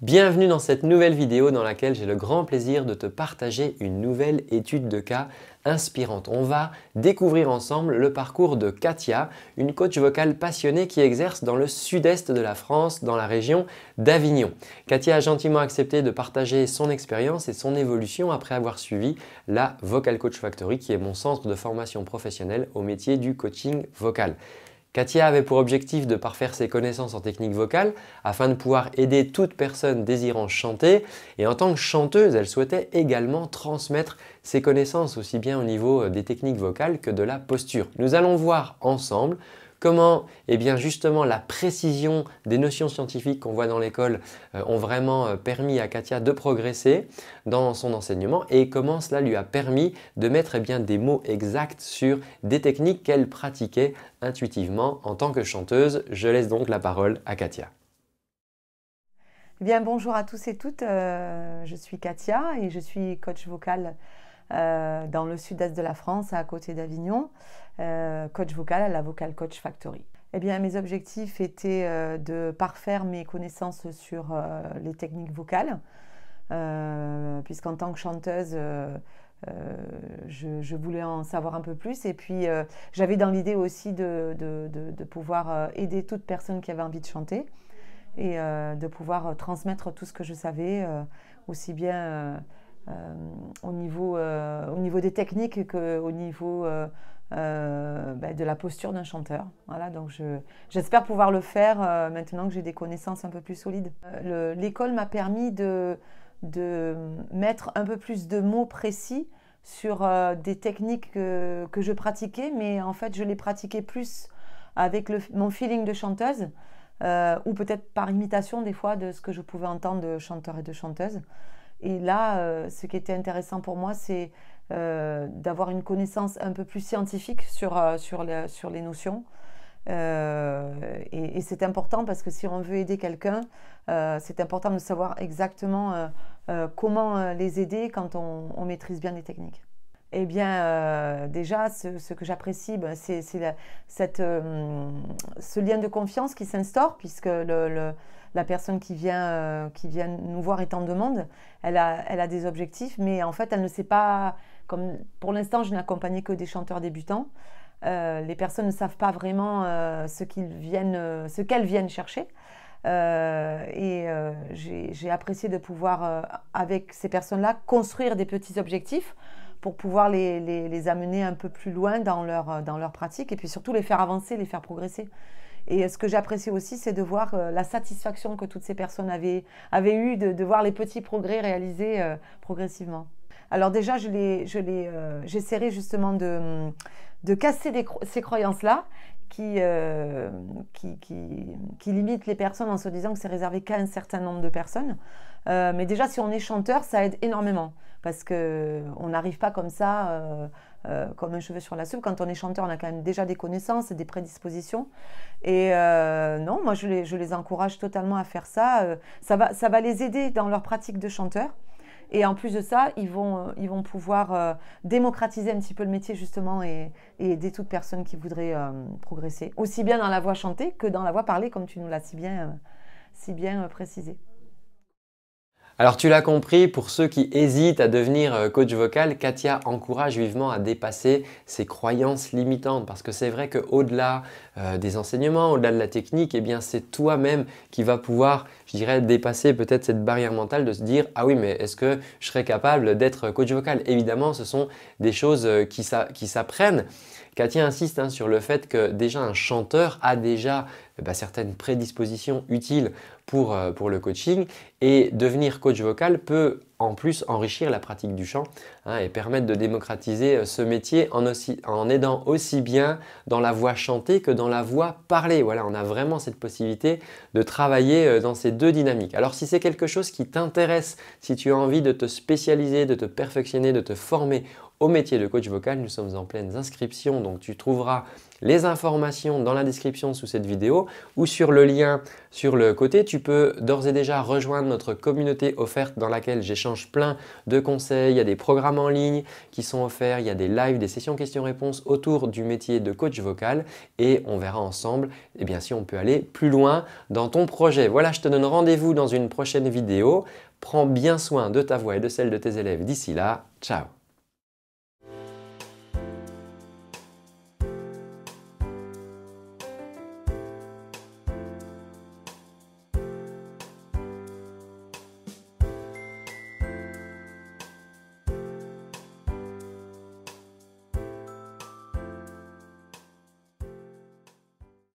Bienvenue dans cette nouvelle vidéo dans laquelle j'ai le grand plaisir de te partager une nouvelle étude de cas inspirante. On va découvrir ensemble le parcours de Katia, une coach vocale passionnée qui exerce dans le sud-est de la France, dans la région d'Avignon. Katia a gentiment accepté de partager son expérience et son évolution après avoir suivi la Vocal Coach Factory qui est mon centre de formation professionnelle au métier du coaching vocal. Katia avait pour objectif de parfaire ses connaissances en technique vocale afin de pouvoir aider toute personne désirant chanter et en tant que chanteuse, elle souhaitait également transmettre ses connaissances aussi bien au niveau euh, des techniques vocales que de la posture. Nous allons voir ensemble Comment eh bien justement la précision des notions scientifiques qu'on voit dans l'école euh, ont vraiment euh, permis à Katia de progresser dans son enseignement et comment cela lui a permis de mettre eh bien, des mots exacts sur des techniques qu'elle pratiquait intuitivement en tant que chanteuse. Je laisse donc la parole à Katia. Bien bonjour à tous et toutes, euh, je suis Katia et je suis coach vocal euh, dans le sud-est de la France, à côté d'Avignon, euh, coach vocal à la Vocal Coach Factory. Eh bien, mes objectifs étaient euh, de parfaire mes connaissances sur les techniques vocales, puisqu'en tant que chanteuse, je, voulais en savoir un peu plus. Et puis, j'avais dans l'idée aussi de, de, pouvoir aider toute personne qui avait envie de chanter et de pouvoir transmettre tout ce que je savais, aussi bien euh, au, niveau, euh, au niveau des techniques qu'au niveau euh, bah, de la posture d'un chanteur. Voilà, donc j'espère pouvoir le faire maintenant que j'ai des connaissances un peu plus solides. L'école m'a permis de, de mettre un peu plus de mots précis sur des techniques que, que, je pratiquais, mais en fait, je les pratiquais plus avec le, mon feeling de chanteuse, ou peut-être par imitation des fois de ce que je pouvais entendre de chanteurs et de chanteuses. Et là, euh, ce qui était intéressant pour moi, c'est euh, d'avoir une connaissance un peu plus scientifique sur, euh, les, notions. et, c'est important parce que si on veut aider quelqu'un, c'est important de savoir exactement comment les aider quand on maîtrise bien les techniques eh bien, euh, déjà, ce, que j'apprécie, ben, c'est euh, ce lien de confiance qui s'instaure, puisque la personne euh, qui vient, nous voir est en demande. Elle a, des objectifs, mais en fait, elle ne sait pas. Comme pour l'instant, je n'accompagnais que des chanteurs débutants. les personnes ne savent pas vraiment ce qu'elles viennent, chercher. et j'ai apprécié de pouvoir, avec ces personnes-là, construire des petits objectifs pour pouvoir les, les, amener un peu plus loin dans leur, euh, dans leur pratique et puis surtout les faire avancer, les faire progresser. Et euh, ce que j'apprécie aussi, c'est de voir euh, la satisfaction que toutes ces personnes avaient, avaient eue, de, voir les petits progrès réalisés progressivement. Alors déjà, je les, je j'essaierai justement de, de casser ces croyances-là euh, qui, qui, qui, limite les personnes en se disant que c'est réservé qu'à un certain nombre de personnes. Euh, mais déjà, si on est chanteur, ça aide énormément parce qu'on euh, n'arrive pas comme ça, comme un cheveu sur la soupe. Quand on est chanteur, on a quand même déjà des connaissances, et des prédispositions. Et non, moi, je les, encourage totalement à faire ça. ça va les aider dans leur pratique de chanteur. Et en plus de ça, ils vont, euh, ils vont pouvoir euh, démocratiser un petit peu le métier justement et, aider toute personne qui voudrait euh, progresser, aussi bien dans la voix chantée que dans la voix parlée, comme tu nous l'as si bien, si bien précisé. Alors tu l'as compris, pour ceux qui hésitent à devenir euh, coach vocal, Katia encourage vivement à dépasser ses croyances limitantes parce que c'est vrai qu'au-delà euh, des enseignements, au-delà de la technique, eh bien c'est toi-même qui va pouvoir, je dirais, dépasser peut-être cette barrière mentale de se dire ah oui mais est-ce que je serais capable d'être coach vocal Évidemment, ce sont des choses euh, qui s'apprennent. Katia insiste hein, sur le fait que déjà un chanteur a déjà eh ben, certaines prédispositions utiles pour, euh, pour le coaching. Et devenir coach vocal peut en plus enrichir la pratique du chant hein, et permettre de démocratiser euh, ce métier en, en, aidant aussi bien dans la voix chantée que dans la voix parlée. Voilà, on a vraiment cette possibilité de travailler euh, dans ces deux dynamiques. Alors si c'est quelque chose qui t'intéresse, si tu as envie de te spécialiser, de te perfectionner, de te former au métier de coach vocal, nous sommes en pleine inscription donc tu trouveras les informations dans la description sous cette vidéo ou sur le lien sur le côté. Tu peux d'ores et déjà rejoindre notre communauté offerte dans laquelle j'échange plein de conseils, il y a des programmes en ligne qui sont offerts, il y a des lives, des sessions questions-réponses autour du métier de coach vocal et on verra ensemble eh bien, si on peut aller plus loin dans ton projet. Voilà, je te donne rendez-vous dans une prochaine vidéo. Prends bien soin de ta voix et de celle de tes élèves. D'ici là, ciao